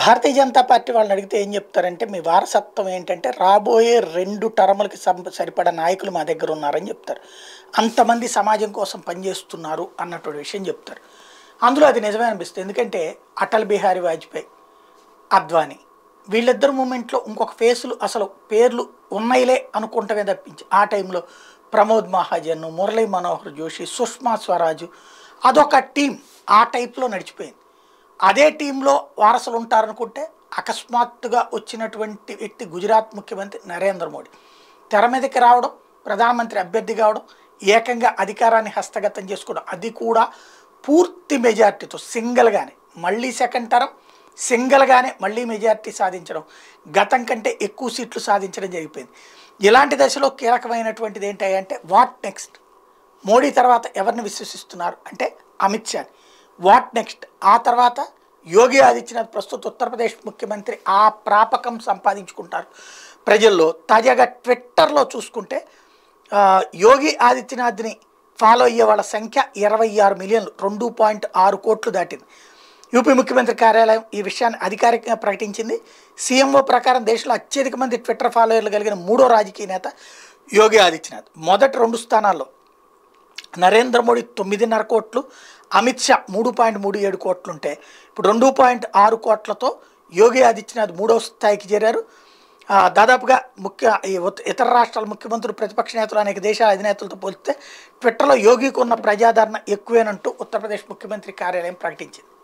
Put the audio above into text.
భారతీయ Janata party వాళ్ళని అడిగితే ఏం చెప్తారంటే మీ వారసత్వం ఏంటంటే రాబోయే రెండు టర్ములకి సరిపడా నాయకులు మా దగ్గర ఉన్నారని చెప్తారు అంతమంది సమాజం కోసం పనిచేస్తున్నారు అన్నటువంటి విషయం చెప్తారు అందులో అది నిజమే అనిపిస్తుంది ఎందుకంటే అటల్ బిహారీ వాజ్పేయి అద్వానీ వీళ్ళిద్దరు మూమెంట్లో ఇంకొక ఫేసులు అసలు పేర్లు ఉన్నాయిలే అనుకుంటమే తప్పించి ఆ టైంలో ప్రమోద్ మహాజన్ మురళీ మనోహర్ జోషి సుష్మా స్వరాజు అదొక టీం ఆ టైప్లో నడిచిపోయింది అదే టీంలో వారసులు ఉంటారనుకుంటే అకస్మాత్తుగా వచ్చినటువంటి వ్యక్తి గుజరాత్ ముఖ్యమంత్రి నరేంద్ర మోడీ తెర మీదకి రావడం ప్రధానమంత్రి అభ్యర్థి కావడం ఏకంగా అధికారాన్ని హస్తగతం చేసుకోవడం అది కూడా పూర్తి మెజార్టీతో సింగిల్గానే మళ్ళీ సెకండ్ టర్మ్ సింగిల్గానే మళ్ళీ మెజార్టీ సాధించడం గతం కంటే ఎక్కువ సీట్లు సాధించడం జరిగిపోయింది ఇలాంటి దశలో కీలకమైనటువంటిది ఏంటంటే వాట్ నెక్స్ట్ మోడీ తర్వాత ఎవరిని విశ్వసిస్తున్నారు అంటే అమిత్ షా వాట్ నెక్స్ట్ ఆ తర్వాత యోగి ఆదిత్యనాథ్ ప్రస్తుత ఉత్తరప్రదేశ్ ముఖ్యమంత్రి ఆ ప్రాపకం సంపాదించుకుంటారు ప్రజల్లో తాజాగా ట్విట్టర్లో చూసుకుంటే యోగి ఆదిత్యనాథ్ని ఫాలో అయ్యే వాళ్ళ సంఖ్య ఇరవై ఆరు మిలియన్లు రెండు పాయింట్ ఆరు కోట్లు దాటింది యూపీ ముఖ్యమంత్రి కార్యాలయం ఈ విషయాన్ని అధికారికంగా ప్రకటించింది సీఎంఓ ప్రకారం దేశంలో అత్యధిక మంది ట్విట్టర్ ఫాలోయర్లు కలిగిన మూడో రాజకీయ నేత యోగి ఆదిత్యనాథ్ మొదటి రెండు స్థానాల్లో నరేంద్ర మోడీ తొమ్మిదిన్నర కోట్లు అమిత్ షా మూడు పాయింట్ మూడు ఏడు కోట్లుంటే ఇప్పుడు రెండు పాయింట్ ఆరు కోట్లతో యోగి ఆదిత్యనాథ్ మూడో స్థాయికి చేరారు దాదాపుగా ముఖ్య ఇతర రాష్ట్రాల ముఖ్యమంత్రులు ప్రతిపక్ష నేతలు అనేక దేశాల అధినేతలతో పోలిస్తే ట్విట్టర్లో యోగికి ఉన్న ప్రజాదరణ ఎక్కువేనంటూ ఉత్తరప్రదేశ్ ముఖ్యమంత్రి కార్యాలయం ప్రకటించింది